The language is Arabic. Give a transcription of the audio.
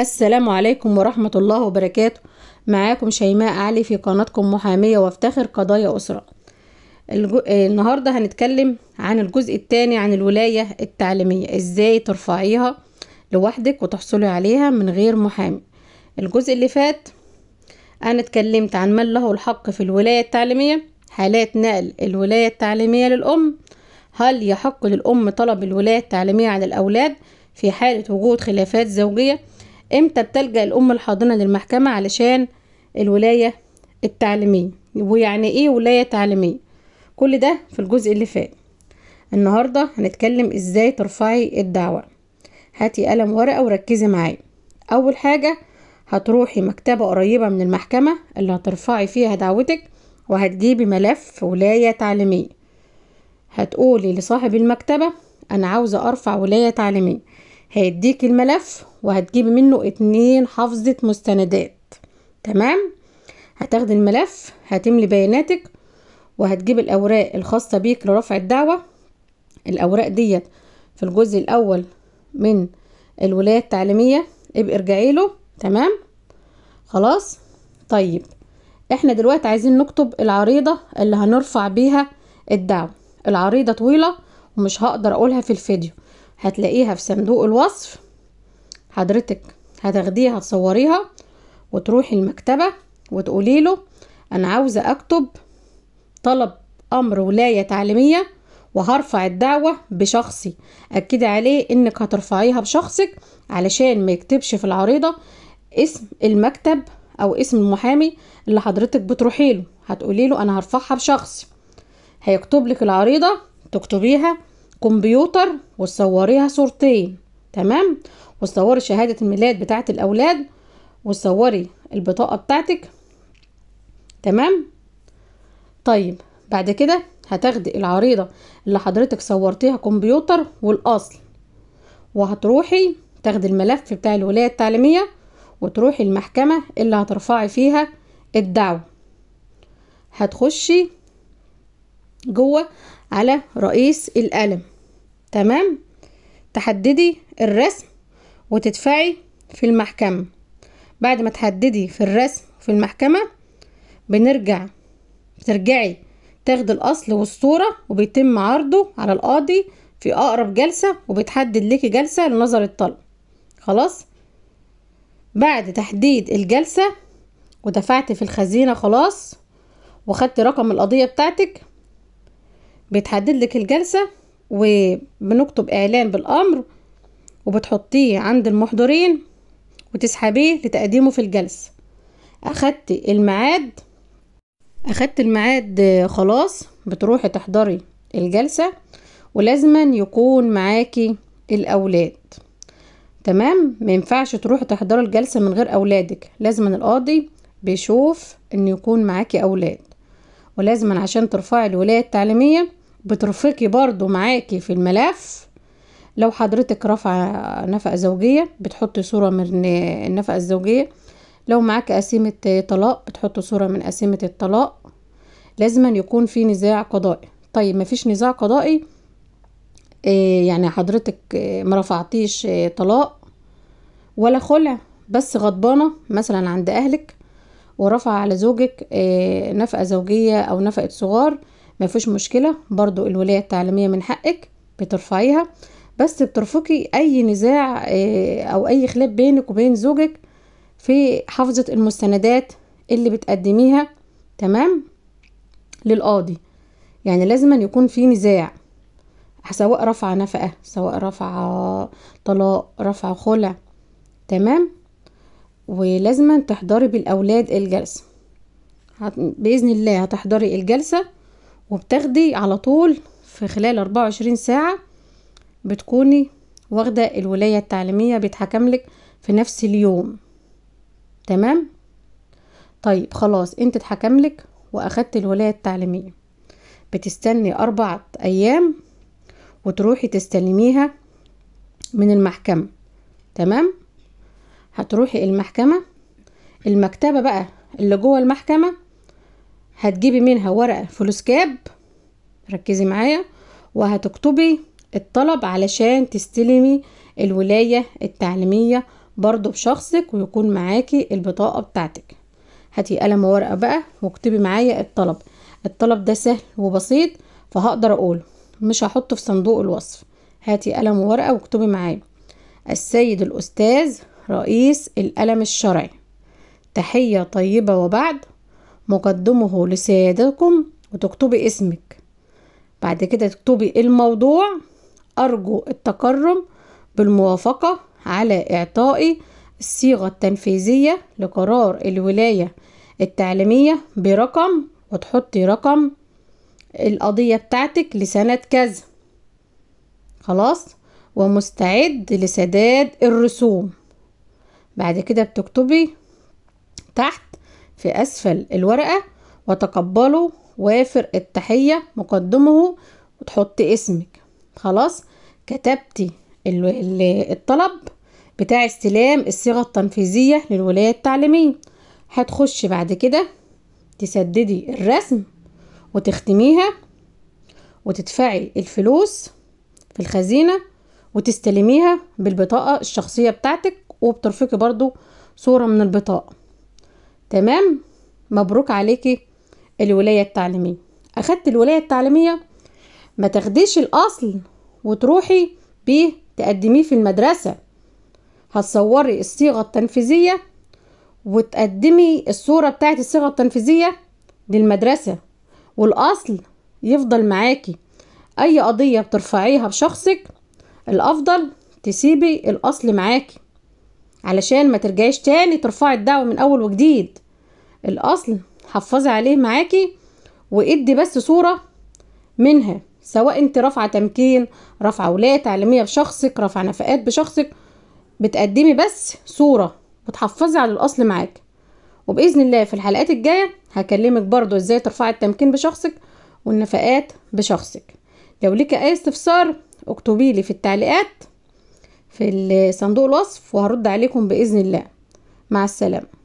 السلام عليكم ورحمة الله وبركاته معاكم شيماء علي في قناتكم محامية وافتخر قضايا أسرة الجو... النهاردة هنتكلم عن الجزء الثاني عن الولاية التعليمية ازاي ترفعيها لوحدك وتحصلي عليها من غير محامي الجزء اللي فات أنا اتكلمت عن من له الحق في الولاية التعليمية حالات نقل الولاية التعليمية للأم هل يحق للأم طلب الولاية التعليمية على الأولاد في حالة وجود خلافات زوجية امتى بتلجأ الام الحاضنة للمحكمة علشان الولاية التعليمية ويعني ايه ولاية تعليمية كل ده في الجزء اللي فات النهاردة هنتكلم ازاي ترفعي الدعوة هاتي قلم ورقة وركزي معايا اول حاجة هتروحي مكتبة قريبة من المحكمة اللي هترفعي فيها دعوتك وهتجيبي ملف ولاية تعليمية هتقولي لصاحب المكتبة أنا عاوزة أرفع ولاية تعليمية هيديك الملف وهتجيب منه اتنين حافظة مستندات تمام هتاخد الملف هتملي بياناتك وهتجيب الاوراق الخاصة بيك لرفع الدعوة الاوراق ديت في الجزء الاول من الولاية التعليمية ابقي ارجعي له تمام خلاص طيب احنا دلوقتي عايزين نكتب العريضة اللي هنرفع بيها الدعوة العريضة طويلة ومش هقدر اقولها في الفيديو هتلاقيها في صندوق الوصف حضرتك هتاخديها تصوريها وتروحي المكتبة وتقولي له أنا عاوزة أكتب طلب أمر ولاية تعليمية وهرفع الدعوة بشخصي أكدي عليه إنك هترفعيها بشخصك علشان ما يكتبش في العريضة اسم المكتب أو اسم المحامي اللي حضرتك بتروحي له هتقولي له أنا هرفعها بشخصي هيكتب لك العريضة تكتبيها كمبيوتر وتصوريها صورتين تمام وتصوري شهادة الميلاد بتاعة الأولاد وتصوري البطاقة بتاعتك تمام طيب بعد كده هتاخدي العريضة اللي حضرتك صورتيها كمبيوتر والأصل وهتروحي تاخدي الملف بتاع الولاية التعليمية وتروحي المحكمة اللي هترفعي فيها الدعوة هتخشي جوه على رئيس القلم تمام تحددي الرسم وتدفعي في المحكمة بعد ما تحددي في الرسم في المحكمة بنرجع بترجعي تاخدي الأصل والصورة وبيتم عرضه على القاضي في أقرب جلسة وبتحدد ليكي جلسة لنظر الطلب خلاص بعد تحديد الجلسة ودفعت في الخزينة خلاص وخدت رقم القضية بتاعتك بيتحدد لك الجلسة وبنكتب اعلان بالامر وبتحطيه عند المحضرين وتسحبيه لتقديمه في الجلسة اخدت الميعاد اخدت الميعاد خلاص بتروحي تحضري الجلسة ولازما يكون معاكي الاولاد تمام ما ينفعش تروحي تحضري الجلسة من غير اولادك لازما القاضي بيشوف ان يكون معاكي اولاد ولازما عشان ترفعي الولاية التعليمية بترفقي برضو معاكي في الملف لو حضرتك رفع نفقة زوجية بتحطي صورة من النفقة الزوجية لو معاك قسيمة طلاق بتحط صورة من قسيمة الطلاق لازم يكون في نزاع قضائي طيب مفيش نزاع قضائي آه، يعني حضرتك ما رفعتيش طلاق ولا خلع بس غضبانة مثلا عند أهلك ورفع على زوجك آه، نفقة زوجية أو نفقة صغار ما فيش مشكله برضو الولايه التعليميه من حقك بترفعيها بس بترفقي اي نزاع آه، او اي خلاف بينك وبين زوجك في حفظة المستندات اللي بتقدميها تمام للقاضي يعني لازم أن يكون في نزاع سواء رفع نفقه سواء رفع طلاق رفع خلع تمام ولازم تحضري بالاولاد الجلسه باذن الله هتحضري الجلسه وبتاخدي على طول في خلال 24 ساعة بتكوني واخدة الولاية التعليمية بيتحكملك في نفس اليوم تمام طيب خلاص انت اتحكملك واخدت الولاية التعليمية بتستني اربع ايام وتروحي تستلميها من المحكمة تمام هتروحي المحكمة المكتبة بقى اللي جوه المحكمة هتجيبي منها ورقة فلوسكاب ركزي معايا وهتكتبي الطلب علشان تستلمي الولاية التعليمية برضو بشخصك ويكون معاكي البطاقة بتاعتك هاتي قلم ورقة بقى واكتبي معايا الطلب الطلب ده سهل وبسيط فهقدر اقوله مش هحطه في صندوق الوصف هاتي قلم ورقة واكتبي معايا السيد الأستاذ رئيس القلم الشرعي تحية طيبة وبعد مقدمه لسيادتكم وتكتبي اسمك بعد كده تكتبي الموضوع أرجو التكرم بالموافقة على إعطائي الصيغة التنفيذية لقرار الولاية التعليمية برقم وتحطي رقم القضية بتاعتك لسنة كذا خلاص ومستعد لسداد الرسوم بعد كده بتكتبي تحت في أسفل الورقة وتقبله وافر التحية مقدمه وتحط اسمك خلاص كتبتي الطلب بتاع استلام الصيغة التنفيذية للولاية التعليمية هتخشي بعد كده تسددي الرسم وتختميها وتدفعي الفلوس في الخزينة وتستلميها بالبطاقة الشخصية بتاعتك وبترفقي برضو صورة من البطاقة تمام مبروك عليكي الولاية التعليمية أخدت الولاية التعليمية ما تاخديش الأصل وتروحي بيه تقدميه في المدرسة هتصوري الصيغة التنفيذية وتقدمي الصورة بتاعت الصيغة التنفيذية للمدرسة والأصل يفضل معاكي أي قضية بترفعيها بشخصك الأفضل تسيبي الأصل معاكي علشان ما ترجعيش تاني ترفعي الدعوة من أول وجديد الاصل حفظي عليه معاكي وادي بس صورة منها سواء انت رافعة تمكين رافعة ولاية تعليمية بشخصك رافعة نفقات بشخصك بتقدمي بس صورة وتحفظي على الاصل معاكي وباذن الله في الحلقات الجايه هكلمك برضو ازاي ترفعي التمكين بشخصك والنفقات بشخصك لو ليك اي استفسار اكتبي لي في التعليقات في صندوق الوصف وهرد عليكم باذن الله مع السلامه